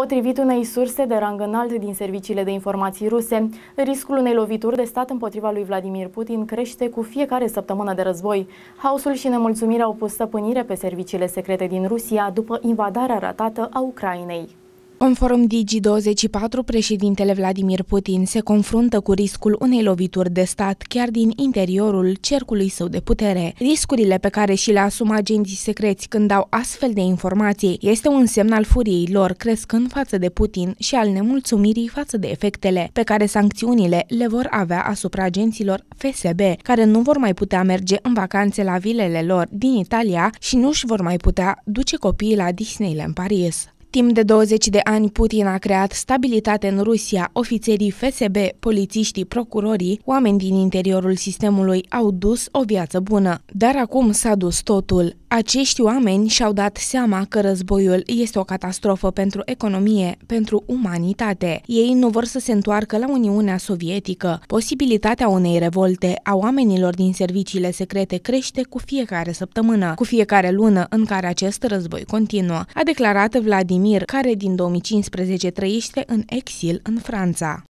Potrivit unei surse de rang înalt din serviciile de informații ruse, riscul unei lovituri de stat împotriva lui Vladimir Putin crește cu fiecare săptămână de război. Haosul și nemulțumirea au pus stăpânire pe serviciile secrete din Rusia după invadarea ratată a Ucrainei. Conform Digi24, președintele Vladimir Putin se confruntă cu riscul unei lovituri de stat chiar din interiorul cercului său de putere. Riscurile pe care și le asumă agenții secreți când dau astfel de informații este un semn al furiei lor crescând față de Putin și al nemulțumirii față de efectele pe care sancțiunile le vor avea asupra agenților FSB, care nu vor mai putea merge în vacanțe la vilele lor din Italia și nu își vor mai putea duce copiii la Disneyland Paris. Timp de 20 de ani, Putin a creat stabilitate în Rusia. Ofițerii FSB, polițiștii, procurorii, oameni din interiorul sistemului au dus o viață bună. Dar acum s-a dus totul. Acești oameni și-au dat seama că războiul este o catastrofă pentru economie, pentru umanitate. Ei nu vor să se întoarcă la Uniunea Sovietică. Posibilitatea unei revolte a oamenilor din serviciile secrete crește cu fiecare săptămână, cu fiecare lună în care acest război continuă, a declarat Vladimir, care din 2015 trăiește în exil în Franța.